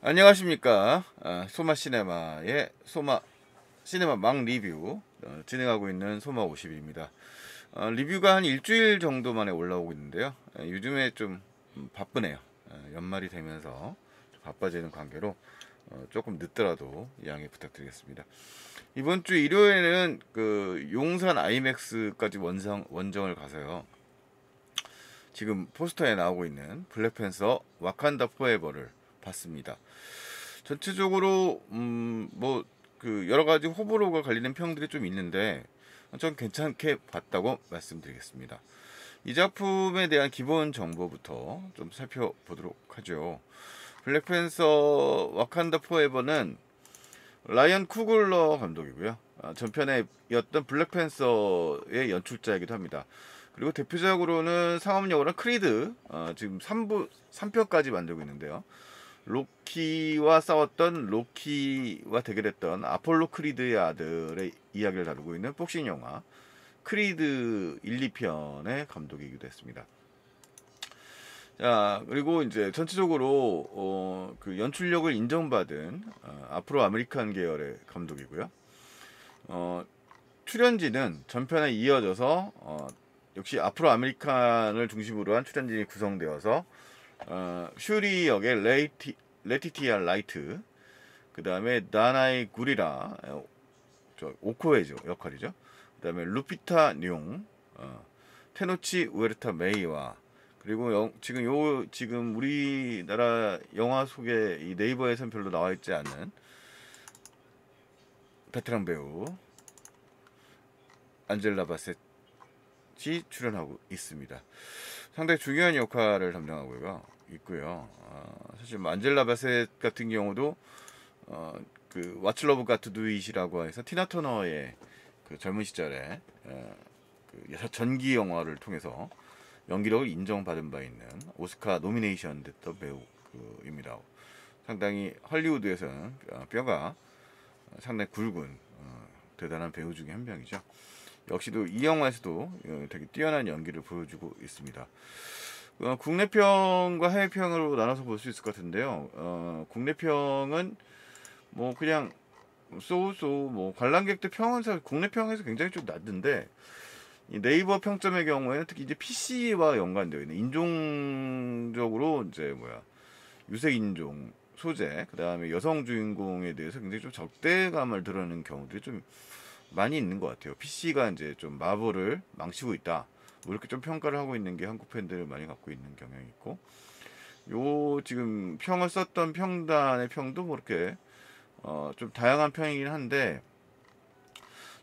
안녕하십니까 아, 소마 시네마의 소마 시네마 막 리뷰 어, 진행하고 있는 소마 50입니다 어, 리뷰가 한 일주일 정도 만에 올라오고 있는데요 아, 요즘에 좀 음, 바쁘네요 아, 연말이 되면서 바빠지는 관계로 어, 조금 늦더라도 양해 부탁드리겠습니다 이번 주 일요일에는 그 용산 아이맥스까지 원정, 원정을 가서요 지금 포스터에 나오고 있는 블랙팬서 와칸다 포에버를 봤습니다. 전체적으로 음, 뭐 그 여러 가지 호불호가 갈리는 평들이 좀 있는데 전 괜찮게 봤다고 말씀드리겠습니다. 이 작품에 대한 기본 정보부터 좀 살펴보도록 하죠. 블랙팬서 와칸다 포에버는 라이언 쿠글러 감독이고요. 아, 전편에 였던 블랙팬서의 연출자이기도 합니다. 그리고 대표작으로는 상업영화랑 크리드 어, 지금 3부 3편까지 만들고 있는데요. 로키와 싸웠던 로키와 대결했던 아폴로 크리드의 아들의 이야기를 다루고 있는 복싱 영화 크리드 1, 2편의 감독이기도 했습니다. 자 그리고 이제 전체적으로 어, 그 연출력을 인정받은 어, 앞으로 아메리칸 계열의 감독이고요. 어, 출연진은 전편에 이어져서 어, 역시 앞으로 아메리칸을 중심으로 한 출연진이 구성되어서 어, 슈리 역의 레이티, 레티티아 라이트 그 다음에 나나의 구리라 어, 저 오코에죠 역할이죠 그 다음에 루피타 뇽 어, 테노치 우에르타 메이와 그리고 영, 지금 요 지금 우리나라 영화 속에 이 네이버에선 별로 나와 있지 않은 베테랑 배우 안젤라 바셋이 출연하고 있습니다. 상당히 중요한 역할을 담당하고요. 있고요. 어, 사실 만젤라 바셋 같은 경우도 어, 그 왓츠러브 가트 두잇이라고 해서 티나 터너의 그 젊은 시절에 어, 그 전기 영화를 통해서 연기력을 인정받은 바 있는 오스카 노미네이션 됐던 배우입니다. 상당히 할리우드에서는 어, 뼈가 상당히 굵은 어, 대단한 배우 중에 한 명이죠. 역시도 이 영화에서도 어, 되게 뛰어난 연기를 보여주고 있습니다. 어, 국내평과 해외평으로 나눠서 볼 수 있을 것 같은데요. 어, 국내평은 뭐 그냥 소 쏘쏘 뭐 관람객들 평은 사실 국내평에서 굉장히 좀 낮은데 이 네이버 평점의 경우에는 특히 이제 PC와 연관되어 있는 인종적으로 이제 뭐야 유색 인종 소재 그다음에 여성 주인공에 대해서 굉장히 좀 적대감을 드러내는 경우들이 좀 많이 있는 것 같아요. PC가 이제 좀 마블을 망치고 있다. 뭐 이렇게 좀 평가를 하고 있는 게 한국 팬들을 많이 갖고 있는 경향이 있고 요 지금 평을 썼던 평단의 평도 뭐 이렇게 어 좀 다양한 평이긴 한데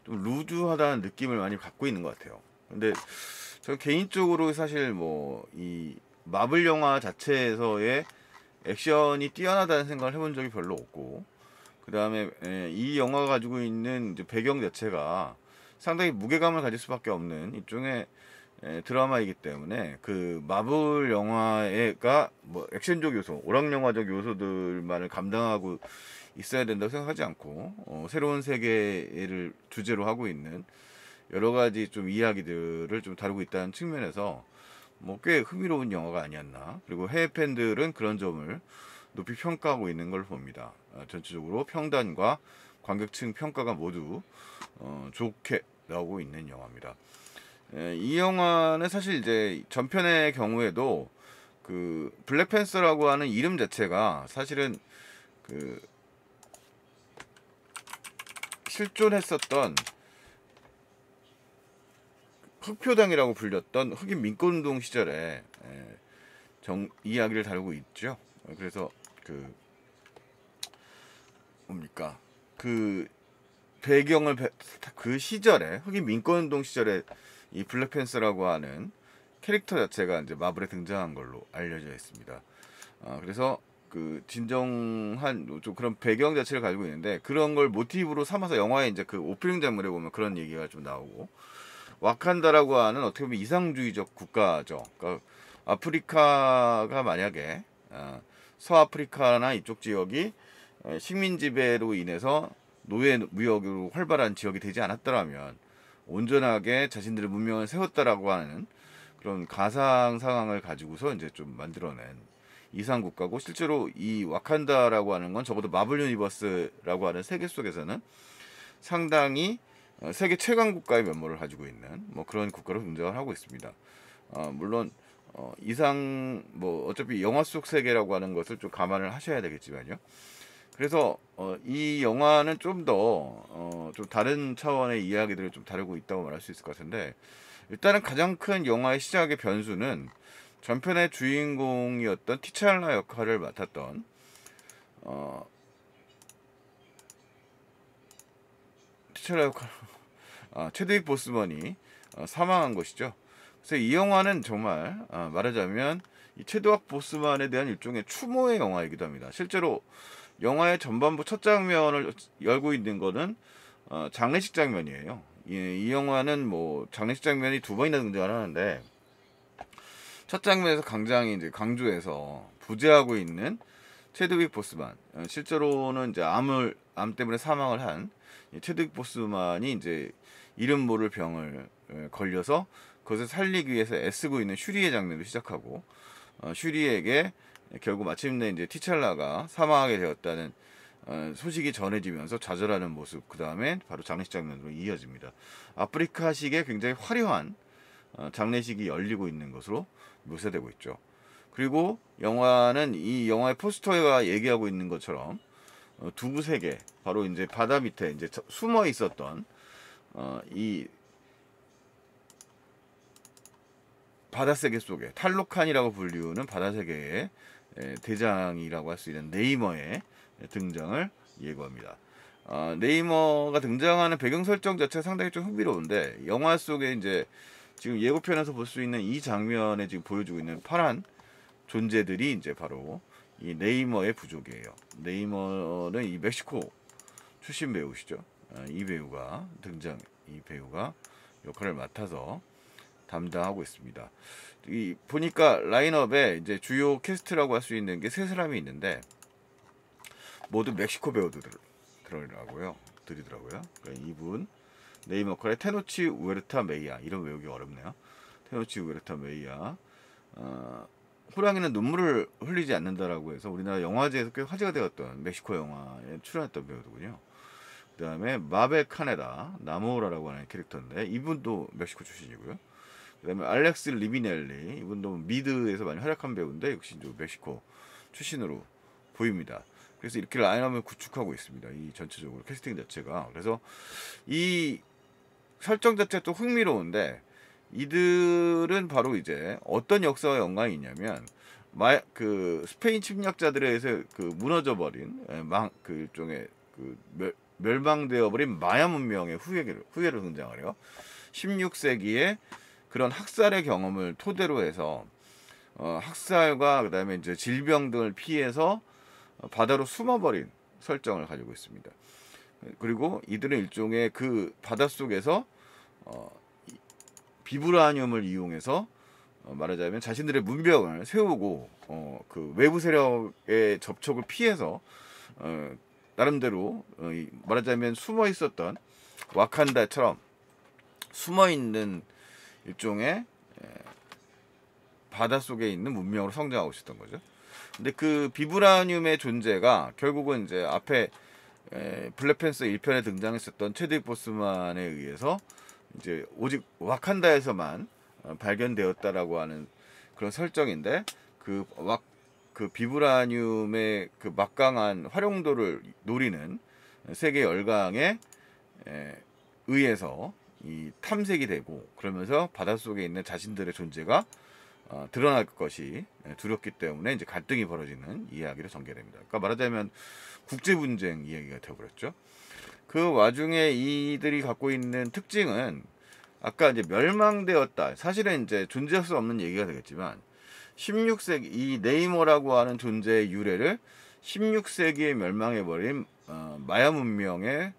좀 루즈하다는 느낌을 많이 갖고 있는 것 같아요. 근데 저 개인적으로 사실 뭐 이 마블 영화 자체에서의 액션이 뛰어나다는 생각을 해본 적이 별로 없고 그 다음에 예, 이 영화가 가지고 있는 배경 자체가 상당히 무게감을 가질 수밖에 없는 일종의 예, 드라마이기 때문에 그 마블 영화가 뭐 액션적 요소, 오락 영화적 요소들만을 감당하고 있어야 된다고 생각하지 않고 어, 새로운 세계를 주제로 하고 있는 여러 가지 좀 이야기들을 좀 다루고 있다는 측면에서 뭐 꽤 흥미로운 영화가 아니었나 그리고 해외 팬들은 그런 점을 높이 평가하고 있는 걸 봅니다. 아, 전체적으로 평단과 관객층 평가가 모두 어, 좋게 나오고 있는 영화입니다. 예, 이 영화는 사실 이제 전편의 경우에도 그 블랙팬서라고 하는 이름 자체가 사실은 그 실존했었던 흑표당이라고 불렸던 흑인 민권운동 시절에 예, 정, 이야기를 다루고 있죠. 예, 그래서 그 뭡니까 그 배경을 그 시절에 흑인 민권운동 시절에 이블랙팬서라고 하는 캐릭터 자체가 이제 마블에 등장한 걸로 알려져 있습니다. 아, 그래서 그 진정한 좀 그런 배경 자체를 가지고 있는데 그런 걸 모티브로 삼아서 영화의 이제 그 오프닝 장면에 보면 그런 얘기가 좀 나오고 와칸다라고 하는 어떻게 보면 이상주의적 국가죠. 그러니까 아프리카가 만약에 어, 서아프리카나 이쪽 지역이 어, 식민 지배로 인해서 노예 무역으로 활발한 지역이 되지 않았더라면 온전하게 자신들의 문명을 세웠다라고 하는 그런 가상 상황을 가지고서 이제 좀 만들어낸 이상 국가고 실제로 이 와칸다라고 하는 건 적어도 마블 유니버스라고 하는 세계 속에서는 상당히 어, 세계 최강 국가의 면모를 가지고 있는 뭐 그런 국가로 분장을 하고 있습니다. 어, 물론 어, 이상 뭐 어차피 영화 속 세계라고 하는 것을 좀 감안을 하셔야 되겠지만요. 그래서 어, 이 영화는 좀 더좀 어, 다른 차원의 이야기들을 좀 다루고 있다고 말할 수 있을 것 같은데 일단은 가장 큰 영화의 시작의 변수는 전편의 주인공이었던 티찰라 역할을 맡았던 어, 티찰라 역할 아, 체드윅 보스먼이 어, 사망한 것이죠. 그래서 이 영화는 정말 아, 말하자면 이 체드윅 보스먼에 대한 일종의 추모의 영화이기도 합니다. 실제로 영화의 전반부 첫 장면을 열고 있는 거는 어, 장례식 장면이에요. 예, 이 영화는 뭐 장례식 장면이 두 번이나 등장하는데 첫 장면에서 강장이 이제 강조해서 부재하고 있는 체드윅 보스만 어, 실제로는 이제 암을 암 때문에 사망을 한 체드윅 보스만이 이제 이름 모를 병을 걸려서 그것을 살리기 위해서 애쓰고 있는 슈리의 장면을 시작하고 어, 슈리에게 예, 결국 마침내 이제 티찰라가 사망하게 되었다는 어, 소식이 전해지면서 좌절하는 모습 그 다음에 바로 장례식 장면으로 이어집니다. 아프리카식의 굉장히 화려한 어, 장례식이 열리고 있는 것으로 묘사되고 있죠. 그리고 영화는 이 영화의 포스터가 얘기하고 있는 것처럼 어, 두부 세계 바로 이제 바다 밑에 이제 숨어 있었던 이 바다세계 속에 탈로칸이라고 불리우는 바다세계의 대장이라고 할 수 있는 네이머의 등장을 예고합니다. 어, 네이머가 등장하는 배경 설정 자체가 상당히 좀 흥미로운데 영화 속에 이제 지금 예고편에서 볼 수 있는 이 장면에 지금 보여주고 있는 파란 존재들이 이제 바로 이 네이머의 부족이에요. 네이머는 이 멕시코 출신 배우시죠. 아, 이 배우가 등장, 이 배우가 역할을 맡아서 담당하고 있습니다. 이 보니까 라인업에 이제 주요 캐스트라고 할 수 있는 게 세 사람이 있는데 모두 멕시코 배우들 들어라고요 들리더라고요 그러니까 이분 네이머컬의 테노치 우에르타 메이야 이런 외우기 어렵네요. 테노치 우에르타 메이야 어, 호랑이는 눈물을 흘리지 않는다라고 해서 우리나라 영화제에서 꽤 화제가 되었던 멕시코 영화에 출연했던 배우더군요. 그 다음에 마베 카네다 나무오라라고 하는 캐릭터인데 이분도 멕시코 출신이고요. 그다음에 알렉스 리비넬리 이분도 미드에서 많이 활약한 배우인데 역시 멕시코 출신으로 보입니다. 그래서 이렇게 라인업을 구축하고 있습니다. 이 전체적으로 캐스팅 자체가 그래서 이 설정 자체 가또 흥미로운데 이들은 바로 이제 어떤 역사와 연관이 있냐면 마, 그 스페인 침략자들에 의해서 그 무너져버린 예, 망그 일종의 그 멸, 멸망되어버린 마야 문명의 후예를 후예를 등장하려 16세기에 그런 학살의 경험을 토대로 해서 어, 학살과 그다음에 이제 질병 등을 피해서 어, 바다로 숨어버린 설정을 가지고 있습니다. 그리고 이들은 일종의 그 바닷속에서 어, 비브라늄을 이용해서 어, 말하자면 자신들의 문병을 세우고 어, 그 외부 세력의 접촉을 피해서 어, 나름대로 어, 말하자면 숨어 있었던 와칸다처럼 숨어 있는 일종의 예, 바닷속에 있는 문명으로 성장하고 있었던 거죠. 근데 그 비브라늄의 존재가 결국은 이제 앞에 예, 블랙팬서 1편에 등장했었던 체드윅 보스만에 의해서 이제 오직 와칸다에서만 어, 발견되었다라고 하는 그런 설정인데 그, 와, 그 비브라늄의 그 막강한 활용도를 노리는 세계 열강에 예, 의해서 이 탐색이 되고 그러면서 바닷속에 있는 자신들의 존재가 어, 드러날 것이 예, 두렵기 때문에 이제 갈등이 벌어지는 이야기로 전개됩니다. 그러니까 말하자면 국제 분쟁 이야기가 되어버렸죠. 그 와중에 이들이 갖고 있는 특징은 아까 이제 멸망되었다. 사실은 이제 존재할 수 없는 얘기가 되겠지만 16세기 이 네이머라고 하는 존재의 유래를 16세기에 멸망해버린 어, 마야 문명의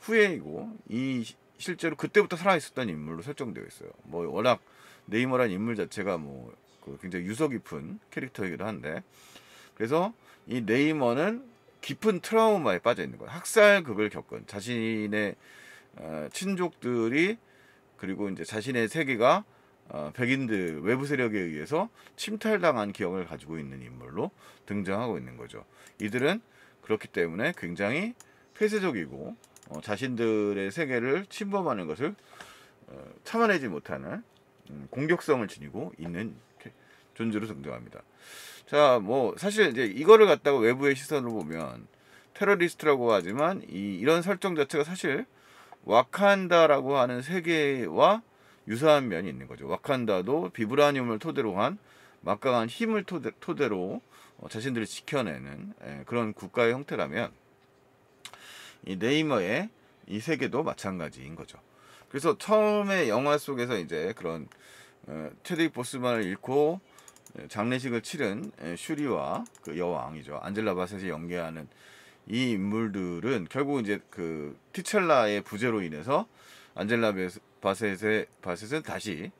후예이고 이 실제로 그때부터 살아있었던 인물로 설정되어 있어요. 뭐 워낙 네이머란 인물 자체가 뭐 그 굉장히 유서 깊은 캐릭터이기도 한데 그래서 이 네이머는 깊은 트라우마에 빠져 있는 거예요. 학살극을 겪은 자신의 어, 친족들이 그리고 이제 자신의 세계가 어, 백인들 외부 세력에 의해서 침탈당한 기억을 가지고 있는 인물로 등장하고 있는 거죠. 이들은 그렇기 때문에 굉장히 폐쇄적이고 어, 자신들의 세계를 침범하는 것을 어, 참아내지 못하는 음, 공격성을 지니고 있는 존재로 등장합니다. 자, 뭐 사실 이제 이거를 갖다가 외부의 시선으로 보면 테러리스트라고 하지만 이, 이런 설정 자체가 사실 와칸다라고 하는 세계와 유사한 면이 있는 거죠. 와칸다도 비브라늄을 토대로 한 막강한 힘을 토대, 로 어, 자신들을 지켜내는 예, 그런 국가의 형태라면 이 네이머의 이 세계도 마찬가지인 거죠. 그래서 처음에 영화 속에서 이제 그런 어, 체릭 보스만을 잃고 예, 장례식을 치른 예, 슈리와 그 여왕이죠 안젤라 바셋이 연기하는 이 인물들은 결국 이제 그 티첼라의 부재로 인해서 안젤라 바셋의 바셋은 다시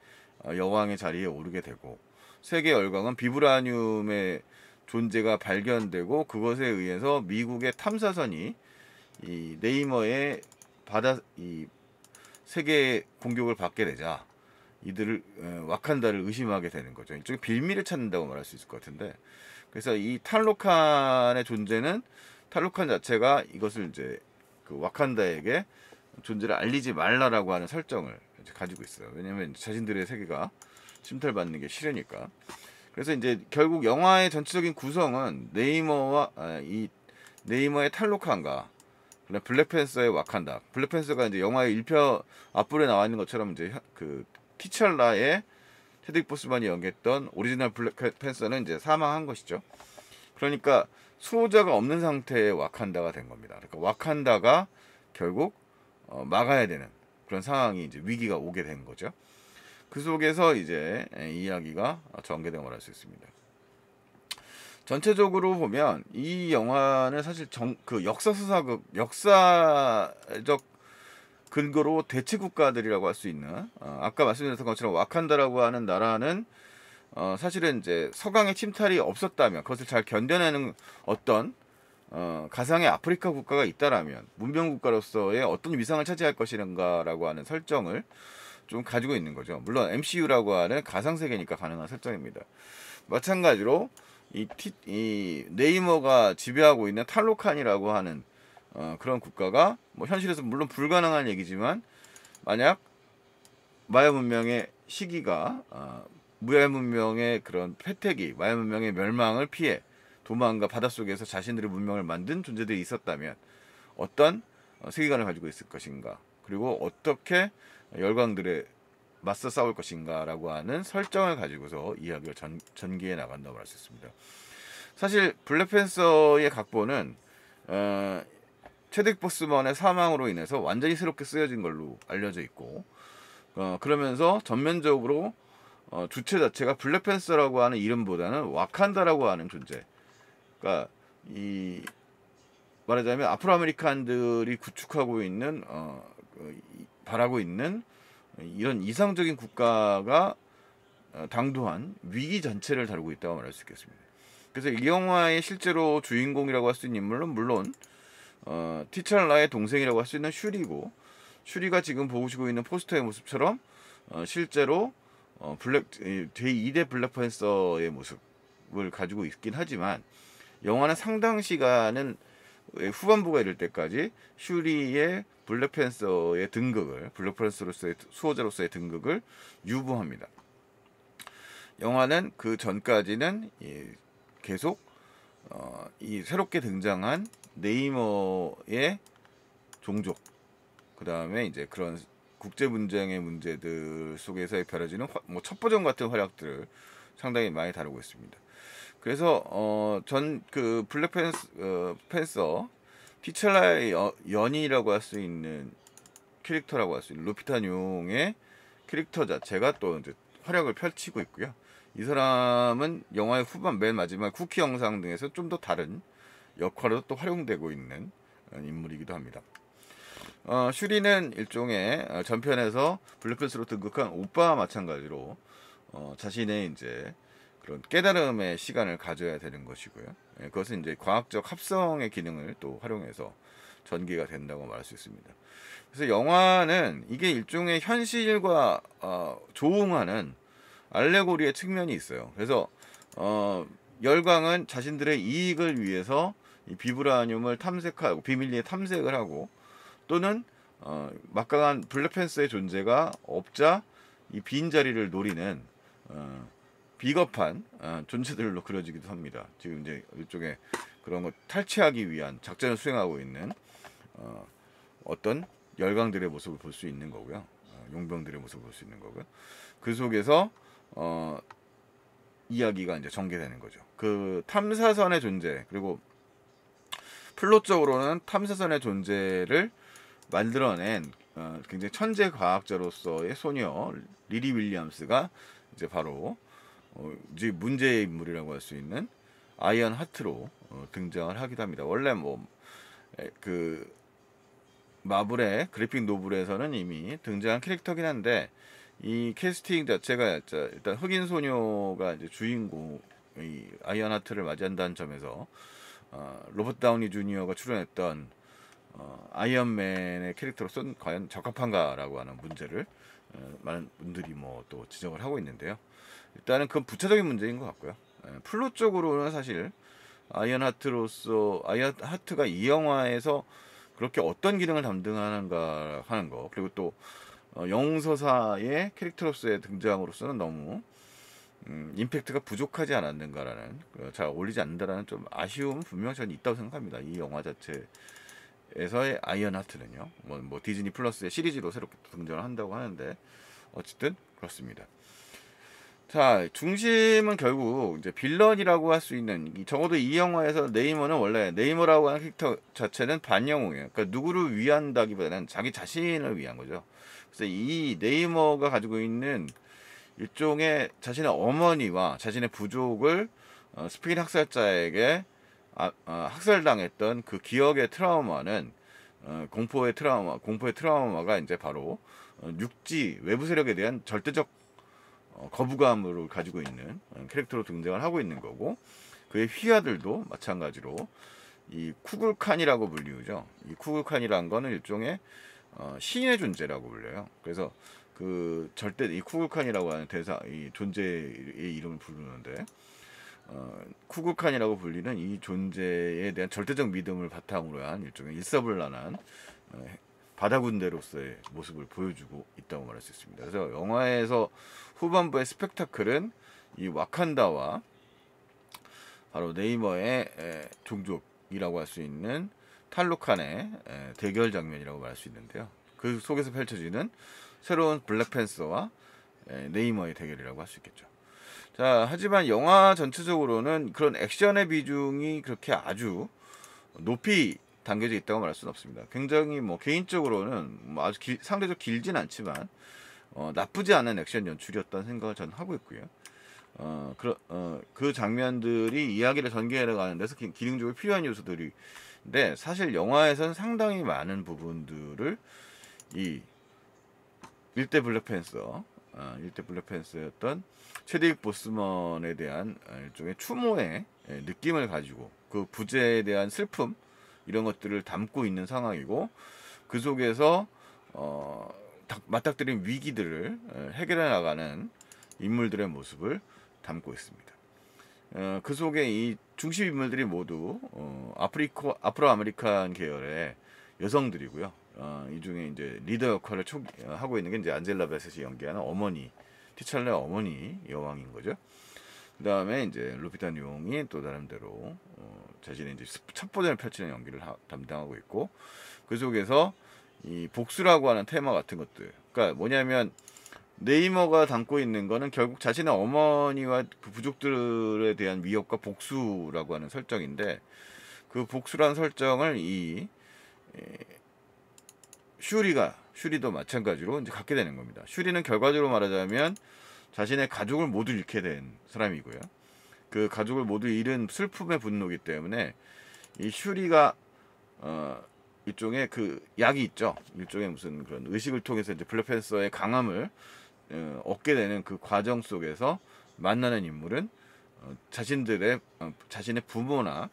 어, 여왕의 자리에 오르게 되고 세계 열강은 비브라늄의 존재가 발견되고 그것에 의해서 미국의 탐사선이 이 네이머의 바다 이 세계의 공격을 받게 되자 이들을 어, 와칸다를 의심하게 되는 거죠. 이쪽에 빌미를 찾는다고 말할 수 있을 것 같은데 그래서 이 탈로칸의 존재는 탈로칸 자체가 이것을 이제 그 와칸다에게 존재를 알리지 말라라고 하는 설정을 가지고 있어요. 왜냐면 자신들의 세계가 침탈받는 게 싫으니까. 그래서 이제 결국 영화의 전체적인 구성은 네이머와 아, 이 네이머의 탈로칸과 그다음 블랙팬서의 와칸다. 블랙팬서가 이제 영화의 1편 앞부에 나와 있는 것처럼 이제 그 키찰라의 테디 보스만이 연기했던 오리지널 블랙팬서는 이제 사망한 것이죠. 그러니까 수호자가 없는 상태의 와칸다가 된 겁니다. 그러니까 와칸다가 결국 어, 막아야 되는 그런 상황이 이제 위기가 오게 된 거죠. 그 속에서 이제 예, 이야기가 전개된 걸 알 수 있습니다. 전체적으로 보면 이 영화는 사실 정, 그 역사 수사극 역사적 근거로 대체 국가들이라고 할 수 있는 어, 아까 말씀드렸던 것처럼 와칸다라고 하는 나라는 어, 사실은 이제 서강의 침탈이 없었다면 그것을 잘 견뎌내는 어떤 어, 가상의 아프리카 국가가 있다라면 문명 국가로서의 어떤 위상을 차지할 것이란가라고 하는 설정을 좀 가지고 있는 거죠. 물론 MCU라고 하는 가상 세계니까 가능한 설정입니다. 마찬가지로 이, 티, 이 네이머가 지배하고 있는 탈로칸이라고 하는 어, 그런 국가가 뭐 현실에서 물론 불가능한 얘기지만 만약 마야 문명의 시기가 어, 무야 문명의 그런 폐택이 마야 문명의 멸망을 피해 도망과 바닷속에서 자신들의 문명을 만든 존재들이 있었다면 어떤 어, 세계관을 가지고 있을 것인가 그리고 어떻게 열강들의 맞서 싸울 것인가라고 하는 설정을 가지고서 이야기를 전, 전개해 나간다고 할 수 있습니다. 사실 블랙팬서의 각본은 어, 체딕 보스먼의 사망으로 인해서 완전히 새롭게 쓰여진 걸로 알려져 있고 어, 그러면서 전면적으로 어, 주체 자체가 블랙팬서라고 하는 이름보다는 와칸다라고 하는 존재 그러니까 이 말하자면 아프로 아메리칸들이 구축하고 있는 어, 그, 바라고 있는 이런 이상적인 국가가 어, 당도한 위기 전체를 다루고 있다고 말할 수 있겠습니다. 그래서 이 영화의 실제로 주인공이라고 할 수 있는 인물은 물론 어, 티찰라의 동생이라고 할 수 있는 슈리고 슈리가 지금 보시고 있는 포스터의 모습처럼 어, 실제로 어, 블랙 제2대 블랙팬서의 모습을 가지고 있긴 하지만 영화는 상당 시간은 후반부가 이럴 때까지 슈리의 블랙팬서의 등극을 블랙팬서로서의 수호자로서의 등극을 유보합니다. 영화는 그 전까지는 예, 계속 어, 이 새롭게 등장한 네이머의 종족 그 다음에 이제 그런 국제 분쟁의 문제들 속에서 벼려지는 뭐 첩보전 같은 활약들을 상당히 많이 다루고 있습니다. 그래서 어, 전 그 블랙팬서 어, 티찰라의 여, 연이라고 할 수 있는 캐릭터라고 할 수 있는 루피타뇽의 캐릭터 자체가 또 이제 활약을 펼치고 있고요. 이 사람은 영화의 후반 맨 마지막 쿠키 영상 등에서 좀 더 다른 역할로 또 활용되고 있는 어, 인물이기도 합니다. 어, 슈리는 일종의 어, 전편에서 블랙팬스로 등극한 오빠와 마찬가지로 어, 자신의 이제 그런 깨달음의 시간을 가져야 되는 것이고요. 예, 그것은 이제 과학적 합성의 기능을 또 활용해서 전개가 된다고 말할 수 있습니다. 그래서 영화는 이게 일종의 현실과 어, 조응하는 알레고리의 측면이 있어요. 그래서 어, 열광은 자신들의 이익을 위해서 비브라늄을 탐색하고 비밀리에 탐색을 하고 또는 어, 막강한 블랙팬서의 존재가 없자 이 빈자리를 노리는 어, 비겁한 어, 존재들로 그려지기도 합니다. 지금 이제 일종의 그런 걸 탈취하기 위한 작전을 수행하고 있는 어, 떤 열강들의 모습을 볼 수 있는 거고요. 어, 용병들의 모습을 볼 수 있는 거고요. 그 속에서 어, 이야기가 이제 전개되는 거죠. 그 탐사선의 존재 그리고 플롯적으로는 탐사선의 존재를 만들어낸 어, 굉장히 천재 과학자로서의 소녀 리리 윌리엄스가 이제 바로 어, 이제 문제의 인물이라고 할 수 있는 아이언 하트로 어, 등장을 하기도 합니다. 원래 뭐 그 마블의 그래픽 노블에서는 이미 등장한 캐릭터긴 한데 이 캐스팅 자체가 일단 흑인 소녀가 이제 주인공 이 아이언 하트를 맞이한다는 점에서 어, 로버트 다우니 주니어가 출연했던 어, 아이언맨의 캐릭터로서 과연 적합한가라고 하는 문제를 어, 많은 분들이 뭐 또 지적을 하고 있는데요. 일단은 그건 부차적인 문제인 것 같고요. 예, 플롯 쪽으로는 사실 아이언 하트로서 아이언 하트가 이 영화에서 그렇게 어떤 기능을 담당하는가 하는 거 그리고 또 어, 영웅서사의 캐릭터로서의 등장으로서는 너무 음, 임팩트가 부족하지 않았는가라는 어, 잘 어울리지 않는다라는 좀 아쉬움은 분명 저는 있다고 생각합니다. 이 영화 자체에서의 아이언 하트는요. 뭐, 뭐 디즈니 플러스의 시리즈로 새롭게 등장을 한다고 하는데 어쨌든 그렇습니다. 자 중심은 결국 이제 빌런이라고 할 수 있는 적어도 이 영화에서 네이머는 원래 네이머라고 하는 캐릭터 자체는 반영웅이에요. 그러니까 누구를 위한다기보다는 자기 자신을 위한 거죠. 그래서 이 네이머가 가지고 있는 일종의 자신의 어머니와 자신의 부족을 어, 스페인 학살자에게 아, 어, 학살당했던 그 기억의 트라우마는 어, 공포의 트라우마, 공포의 트라우마가 이제 바로 어, 육지 외부 세력에 대한 절대적 어, 거부감으로 가지고 있는 어, 캐릭터로 등장을 하고 있는 거고 그의 휘하들도 마찬가지로 이쿠글칸이라고 불리우죠. 이쿠글칸이란 거는 일종의 어, 신의 존재라고 불려요. 그래서 그 절대 이쿠글칸이라고 하는 대사 이 존재의 이름을 부르는데 어, 쿠글칸이라고 불리는 이 존재에 대한 절대적 믿음을 바탕으로 한 일종의 일사불란한 어, 바다군대로서의 모습을 보여주고 있다고 말할 수 있습니다. 그래서 영화에서 후반부의 스펙타클은 이 와칸다와 바로 네이머의 종족이라고 할 수 있는 탈로칸의 대결 장면이라고 말할 수 있는데요. 그 속에서 펼쳐지는 새로운 블랙팬서와 네이머의 대결이라고 할 수 있겠죠. 자, 하지만 영화 전체적으로는 그런 액션의 비중이 그렇게 아주 높이 당겨져 있다고 말할 수는 없습니다. 굉장히 뭐 개인적으로는 뭐 아주 길, 상대적 길진 않지만 어, 나쁘지 않은 액션 연출이었다는 생각을 저는 하고 있고요. 어, 어 그, 어, 그장면 들이 이야기를 전개해 나가는 데서 기, 능적으로 필요한 요소들이근데 사실 영화에선 상당히 많은 부분들을 이 일대 블랙팬서 어, 일대 블랙팬서였던 최대익 보스먼에 대한 어, 일종의 추모의 예, 느낌을 가지고 그 부재에 대한 슬픔 이런 것들을 담고 있는 상황이고 그 속에서 어, 맞닥뜨린 위기들을 해결해 나가는 인물들의 모습을 담고 있습니다. 어, 그 속에 이 중심 인물들이 모두 어, 아프리코 아프로 아메리칸 계열의 여성들이고요. 어, 이 중에 이제 리더 역할을 초, 어, 하고 있는 게 이제 안젤라 베셋이 연기하는 어머니 티찰레 어머니 여왕인 거죠. 그 다음에 이제 루피탄 용이 또 나름대로 어, 자신의 이제 첩보전을 펼치는 연기를 하, 담당하고 있고 그 속에서 이 복수라고 하는 테마 같은 것들 그러니까 뭐냐면 네이머가 담고 있는 거는 결국 자신의 어머니와 그 부족들에 대한 위협과 복수라고 하는 설정인데 그복수라는 설정을 이 에, 슈리가 슈리도 마찬가지로 이제 갖게 되는 겁니다. 슈리는 결과적으로 말하자면 자신의 가족을 모두 잃게 된 사람이고요. 그 가족을 모두 잃은 슬픔의 분노기 때문에 이 슈리가 어 일종의 그 약이 있죠. 일종의 무슨 그런 의식을 통해서 이제 블랙팬서의 강함을 어, 얻게 되는 그 과정 속에서 만나는 인물은 어, 자신들의 어, 자신의 부모나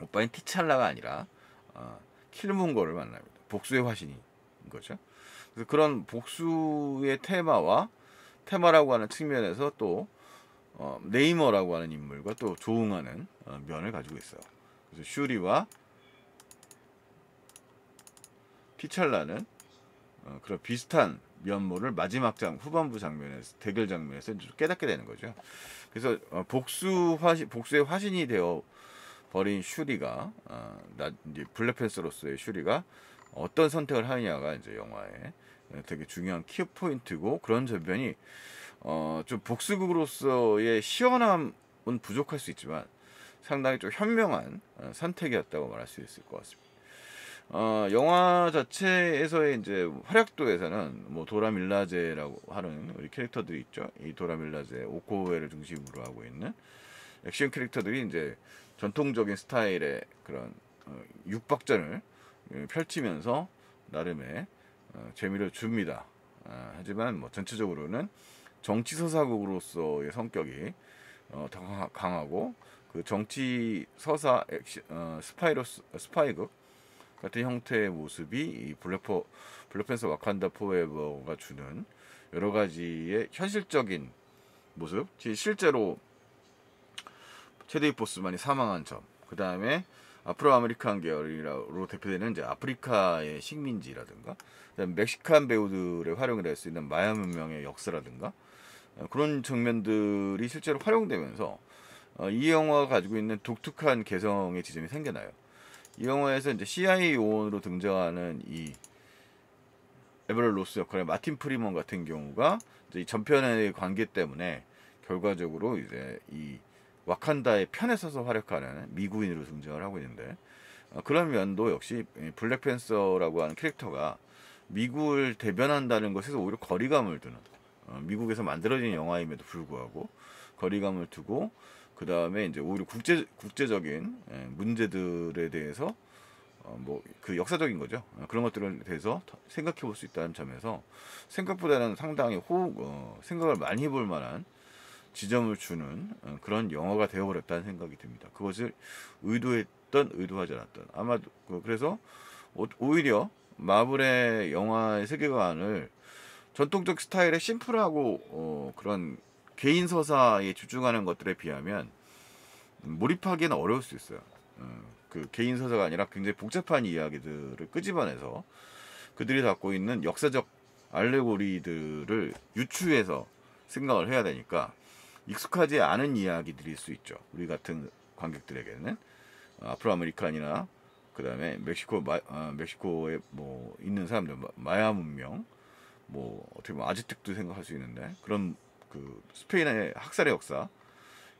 오빠인 티찰라가 아니라 어, 킬몽거를 만납니다. 복수의 화신인 거죠. 그래서 그런 복수의 테마와 테마라고 하는 측면에서 또 어, 네이머라고 하는 인물과 또 조응하는 어, 면을 가지고 있어요. 그래서 슈리와 피찰라는 어, 그런 비슷한 면모를 마지막 장 후반부 장면에서 대결 장면에서 깨닫게 되는 거죠. 그래서 어, 복수 화신, 복수의 화신이 되어 버린 슈리가 어, 나, 블랙팬서로서의 슈리가 어떤 선택을 하느냐가 이제 영화의 네, 되게 중요한 키 포인트고 그런 전면이 어, 좀 복수극으로서의 시원함은 부족할 수 있지만 상당히 좀 현명한 어, 선택이었다고 말할 수 있을 것 같습니다. 어, 영화 자체에서의 이제 활약도에서는 뭐 도라 밀라제라고 하는 우리 캐릭터들이 있죠. 이 도라 밀라제, 오코웨를 중심으로 하고 있는 액션 캐릭터들이 이제 전통적인 스타일의 그런 어, 육박전을 예, 펼치면서 나름의 어, 재미를 줍니다. 어, 하지만 뭐 전체적으로는 정치 서사극으로서의 성격이 어, 더 강하고 그 정치 서사 스파이로스 스파이극 같은 형태의 모습이 이 블랙포 블랙팬서 와칸다 포에버가 주는 여러 가지의 현실적인 모습, 실제로 체데이 포스만이 사망한 점, 그 다음에 아프로 아메리칸 계열이라고 대표되는 이제 아프리카의 식민지라든가 멕시칸 배우들의 활용이될 수 있는 마야 문명의 역사라든가 어, 그런 측면들이 실제로 활용되면서 어, 이 영화가 가지고 있는 독특한 개성의 지점이 생겨나요. 이 영화에서 이제 CIA 요원으로 등장하는 이 에버럴 로스 역할의 마틴 프리먼 같은 경우가 이제 전편의 관계 때문에 결과적으로 이제 이 와칸다의 편에 서서 활약하는 미국인으로 등장을 하고 있는데 어, 그런 면도 역시 블랙팬서라고 하는 캐릭터가 미국을 대변한다는 것에서 오히려 거리감을 두는 어, 미국에서 만들어진 영화임에도 불구하고 거리감을 두고 그 다음에 이제 오히려 국제 국제적인 예, 문제들에 대해서 어, 뭐그 역사적인 거죠. 그런 것들에 대해서 생각해 볼 수 있다는 점에서 생각보다는 상당히 호흡 어, 생각을 많이 해 볼 만한 지점을 주는 어, 그런 영어가 되어버렸다는 생각이 듭니다. 그것을 의도했던 의도하지 않았던 아마 그, 그래서 오히려 마블의 영화의 세계관을 전통적 스타일의 심플하고 어, 그런 개인 서사에 집중하는 것들에 비하면 몰입하기는 어려울 수 있어요. 어, 그 개인 서사가 아니라 굉장히 복잡한 이야기들을 끄집어내서 그들이 갖고 있는 역사적 알레고리들을 유추해서 생각을 해야 되니까 익숙하지 않은 이야기들일 수 있죠. 우리 같은 관객들에게는 아프로 어, 아메리칸이나 그다음에 멕시코 마, 아, 멕시코에 뭐 있는 사람들 마야 문명 뭐 어떻게 보면 아즈텍도 생각할 수 있는데 그런 그 스페인의 학살의 역사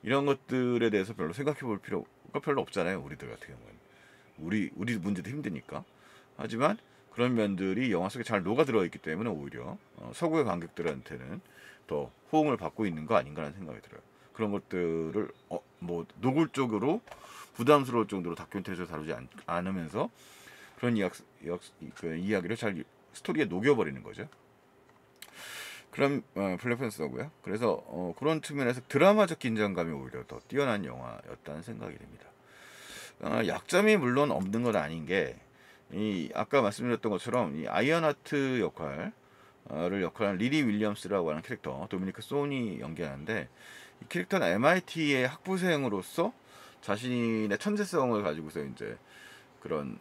이런 것들에 대해서 별로 생각해 볼 필요가 별로 없잖아요. 우리들 같은 경우는 우리 우리 문제도 힘드니까 하지만 그런 면들이 영화 속에 잘 녹아들어 있기 때문에 오히려 어, 서구의 관객들한테는 더 호응을 받고 있는 거 아닌가라는 생각이 들어요. 그런 것들을 어, 뭐 노골적으로 부담스러울 정도로 다큐멘터리에서 다루지 않, 않으면서 그런 이야, 이야, 그 이야기를 잘 스토리에 녹여버리는 거죠. 그럼 어, 플랫펜스고요. 그래서 어, 그런 측면에서 드라마적 긴장감이 오히려 더 뛰어난 영화였다는 생각이 듭니다. 어, 약점이 물론 없는 건 아닌 게이 아까 말씀드렸던 것처럼 이 아이언하트 역할 어를 역할하는 리리 윌리엄스라고 하는 캐릭터 도미니크 소니 연기하는데 이 캐릭터는 MIT의 학부생으로서 자신의 천재성을 가지고서 이제 그런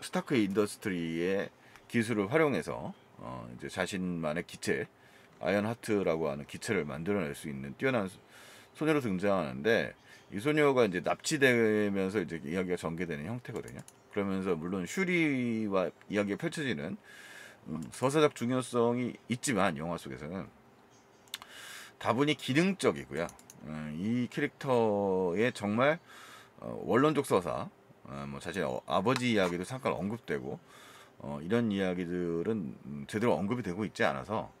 스타크 인더스트리의 기술을 활용해서 어 이제 자신만의 기체 아이언 하트라고 하는 기체를 만들어낼 수 있는 뛰어난 소녀로 등장하는데 이 소녀가 이제 납치되면서 이제 이야기가 전개되는 형태거든요. 그러면서 물론 슈리와 이야기가 펼쳐지는 음, 서사적 중요성이 있지만 영화 속에서는 다분히 기능적이고요. 음, 이 캐릭터의 정말 어, 원론적 서사, 어, 뭐 자신의 어, 아버지 이야기도 잠깐 언급되고 이런 이야기들은 음, 제대로 언급이 되고 있지 않아서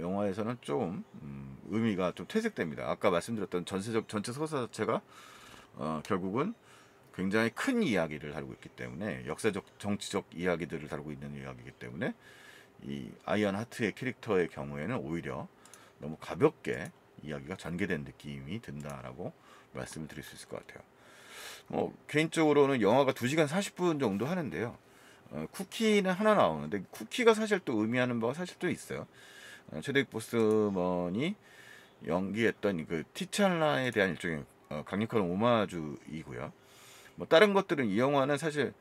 영화에서는 좀 의미가 좀 퇴색됩니다. 아까 말씀드렸던 전체적 전체 서사 자체가 결국은 굉장히 큰 이야기를 다루고 있기 때문에 역사적 정치적 이야기들을 다루고 있는 이야기이기 때문에 이 아이언 하트의 캐릭터의 경우에는 오히려 너무 가볍게 이야기가 전개된 느낌이 든다라고 말씀을 드릴 수 있을 것 같아요. 뭐 개인적으로는 영화가 2시간 40분 정도 하는데요. 어, 쿠키는 하나 나오는데 쿠키가 사실 또 의미하는 바가 사실 또 있어요. 어, 체드윅 보스먼이 연기했던 그 티찰라에 대한 일종의 어, 강력한 오마주이고요. 뭐 다른 것들은 이 영화는 사실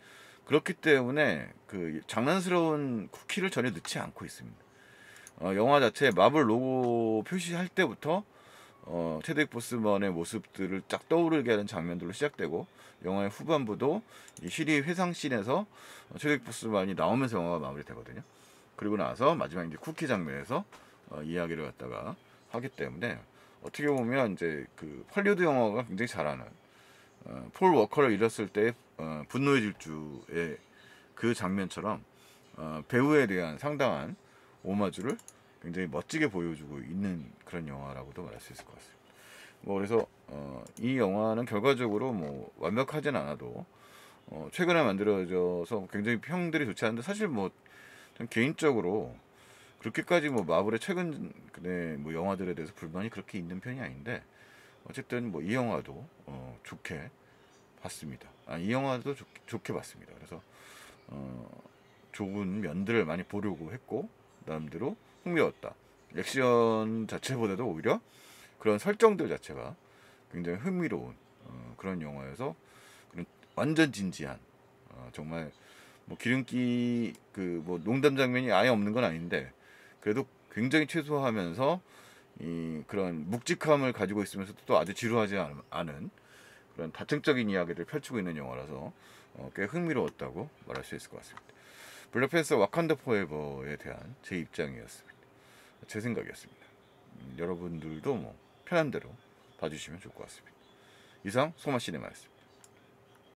그렇기 때문에 그 장난스러운 쿠키를 전혀 넣지 않고 있습니다. 어, 영화 자체 마블 로고 표시할 때부터 어, 테드 보스먼의 모습들을 쫙 떠오르게 하는 장면들로 시작되고 영화의 후반부도 이 시리 회상씬에서 어, 테드 보스먼이 나오면서 영화가 마무리되거든요. 그리고 나서 마지막 이제 쿠키 장면에서 어, 이야기를 갖다가 하기 때문에 어떻게 보면 이제 그 헐리우드 영화가 굉장히 잘하는 어, 폴 워커를 잃었을 때 어, 분노의 질주의 그 장면처럼 어, 배우에 대한 상당한 오마주를 굉장히 멋지게 보여주고 있는 그런 영화라고도 말할 수 있을 것 같습니다. 뭐 그래서 이 영화는 결과적으로 뭐 완벽하진 않아도 최근에 만들어져서 굉장히 평들이 좋지 않은데 사실 뭐 개인적으로 그렇게까지 뭐 마블의 최근 뭐 영화들에 대해서 불만이 그렇게 있는 편이 아닌데 어쨌든 뭐 이 영화도 어, 좋게 봤습니다. 아, 이 영화도 좋, 좋게 봤습니다. 그래서 어, 좋은 면들을 많이 보려고 했고 나름대로 흥미웠다 액션 자체보다도 오히려 그런 설정들 자체가 굉장히 흥미로운 어, 그런 영화여서 그런 완전 진지한 어, 정말 뭐 기름기 그 뭐 농담 장면이 아예 없는 건 아닌데 그래도 굉장히 최소화하면서 이 그런 묵직함을 가지고 있으면서도 또 아주 지루하지 않은 그런 다층적인 이야기를 펼치고 있는 영화라서 어, 꽤 흥미로웠다고 말할 수 있을 것 같습니다. 블랙팬서 와칸다 포에버에 대한 제 입장이었습니다. 제 생각이었습니다. 음, 여러분들도 뭐 편한 대로 봐주시면 좋을 것 같습니다. 이상 소마 시네마였습니다.